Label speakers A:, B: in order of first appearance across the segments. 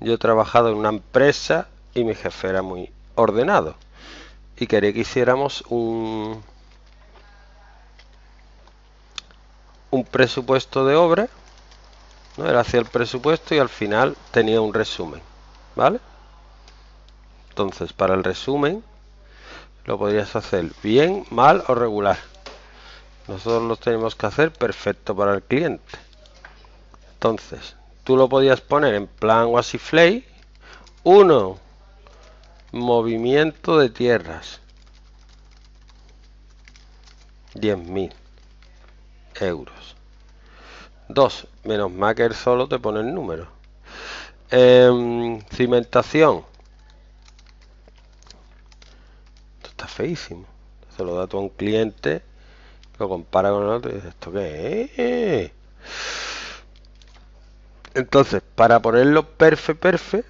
A: Yo he trabajado en una empresa y mi jefe era muy ordenado y quería que hiciéramos un, un presupuesto de obra. ¿no? era hacia el presupuesto y al final tenía un resumen. ¿Vale? Entonces, para el resumen, lo podrías hacer bien, mal o regular. Nosotros lo tenemos que hacer perfecto para el cliente. Entonces, tú lo podías poner en plan Wasiflay. 1. Movimiento de tierras. 10.000 euros. 2. Menos Maker solo te pone el número. Em, cimentación. Esto está feísimo. Se lo da a un cliente, lo compara con el otro y dice ¿esto qué entonces, para ponerlo perfe, perfe,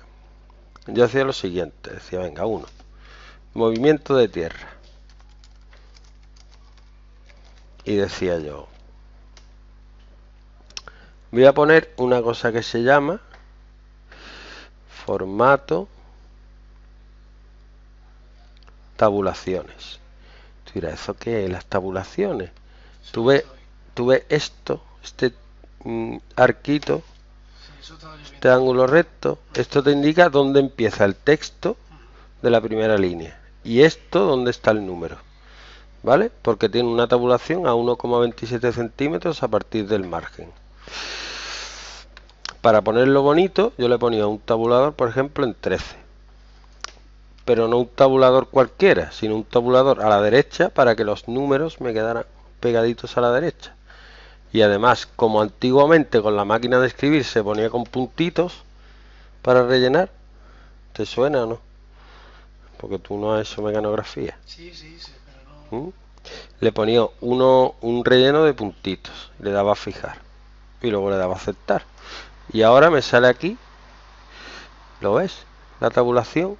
A: yo hacía lo siguiente. Decía, venga, uno. Movimiento de tierra. Y decía yo, voy a poner una cosa que se llama formato tabulaciones. Tú ¿eso qué es? Las tabulaciones. Tuve, tuve esto, este mm, arquito este ángulo recto, esto te indica dónde empieza el texto de la primera línea y esto dónde está el número, ¿vale? Porque tiene una tabulación a 1,27 centímetros a partir del margen. Para ponerlo bonito, yo le ponía un tabulador, por ejemplo, en 13. Pero no un tabulador cualquiera, sino un tabulador a la derecha para que los números me quedaran pegaditos a la derecha y además como antiguamente con la máquina de escribir se ponía con puntitos para rellenar te suena no porque tú no has hecho mecanografía sí sí sí pero no ¿Mm? le ponía uno un relleno de puntitos le daba a fijar y luego le daba a aceptar y ahora me sale aquí lo ves la tabulación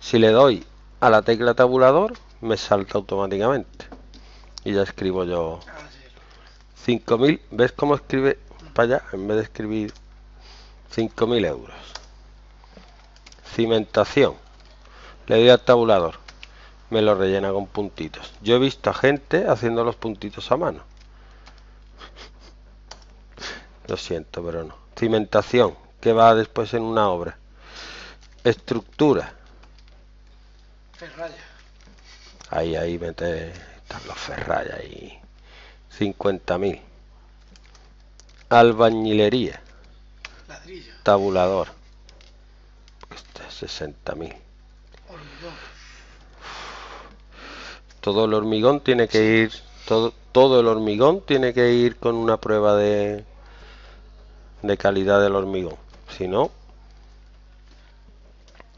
A: si le doy a la tecla tabulador me salta automáticamente y ya escribo yo ah, 5000, ¿ves cómo escribe para allá? En vez de escribir 5000 euros. Cimentación. Le doy al tabulador. Me lo rellena con puntitos. Yo he visto a gente haciendo los puntitos a mano. Lo siento, pero no. Cimentación, que va después en una obra. Estructura. Ferralla. Ahí, ahí, mete. Están los ferralla ahí. 50.000. Albañilería. Tabulador. 60.000. Todo el hormigón tiene que ir todo, todo el hormigón tiene que ir con una prueba de de calidad del hormigón. Si no,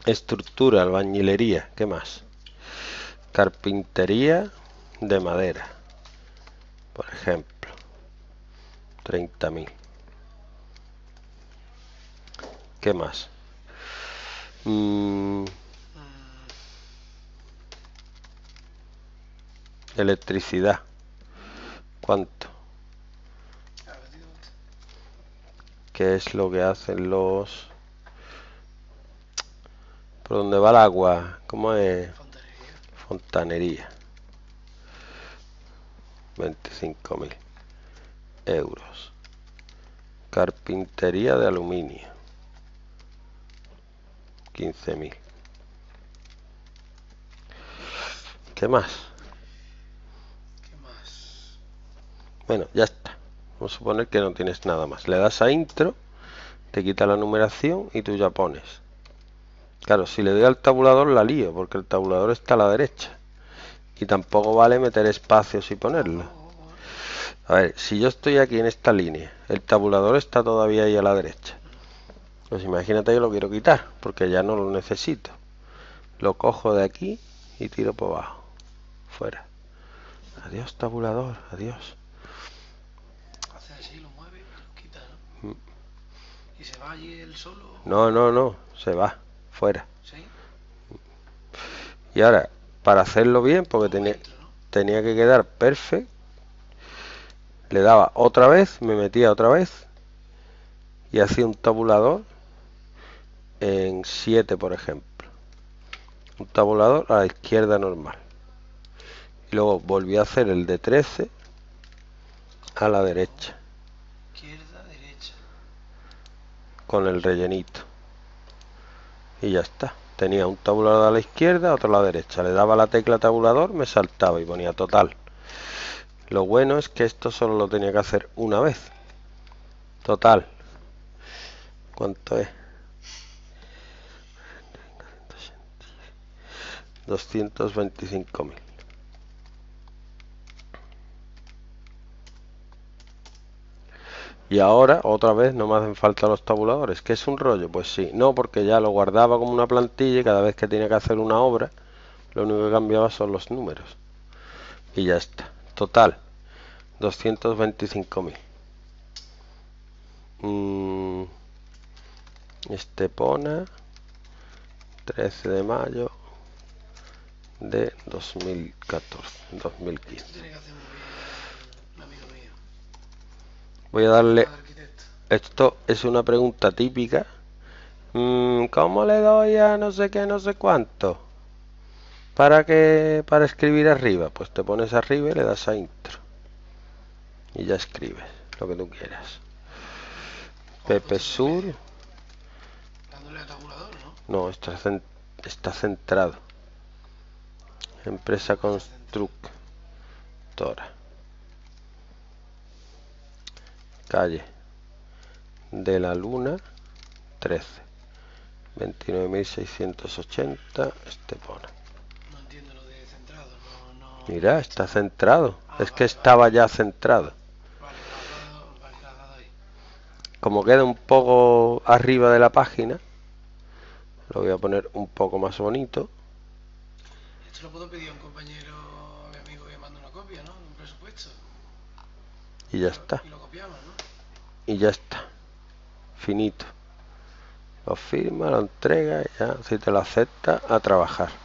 A: estructura, albañilería, ¿qué más? Carpintería de madera por ejemplo 30.000 ¿qué más? Mm. electricidad ¿cuánto? ¿qué es lo que hacen los por dónde va el agua? ¿cómo es? fontanería 25.000 euros. Carpintería de aluminio. 15.000. ¿Qué más? ¿Qué más? Bueno, ya está. Vamos a suponer que no tienes nada más. Le das a intro, te quita la numeración y tú ya pones. Claro, si le doy al tabulador la lío, porque el tabulador está a la derecha. Y tampoco vale meter espacios y ponerlo. A ver, si yo estoy aquí en esta línea, el tabulador está todavía ahí a la derecha. Pues imagínate, yo lo quiero quitar, porque ya no lo necesito. Lo cojo de aquí y tiro por abajo. Fuera. Adiós, tabulador, adiós. Hace así, lo mueve, lo quita, mm. ¿Y se va él solo? No, no, no, se va, fuera. ¿Sí? Y ahora, para hacerlo bien, porque tenía, tenía que quedar perfecto, le daba otra vez, me metía otra vez y hacía un tabulador en 7, por ejemplo. Un tabulador a la izquierda normal. Y luego volví a hacer el de 13 a la derecha. Izquierda, derecha. Con el rellenito. Y ya está. Tenía un tabulador a la izquierda, otro a la derecha. Le daba la tecla tabulador, me saltaba y ponía total. Lo bueno es que esto solo lo tenía que hacer una vez. Total. ¿Cuánto es? 225.000. Y ahora, otra vez, no me hacen falta los tabuladores. que es un rollo? Pues sí, no, porque ya lo guardaba como una plantilla y cada vez que tiene que hacer una obra, lo único que cambiaba son los números. Y ya está. Total, 225.000. Mm, este Estepona, 13 de mayo de 2014, 2015. Voy a darle... Esto es una pregunta típica. Mm, ¿Cómo le doy a no sé qué, no sé cuánto? ¿Para que Para escribir arriba. Pues te pones arriba y le das a intro. Y ya escribes lo que tú quieras. Pepe Sur. No, está, está centrado. Empresa constructora. calle de la Luna 13. 29.680 pone. No entiendo lo de centrado. No, no... Mira, está centrado. Ah, es que estaba ya centrado. Vale, Como queda un poco arriba de la página, lo voy a poner un poco más bonito. Esto lo puedo pedir a un compañero, mi amigo que manda una copia, ¿no? Un presupuesto. Y ya está. Y lo copiamos, ¿no? y ya está finito lo firma lo entrega ya si te lo acepta a trabajar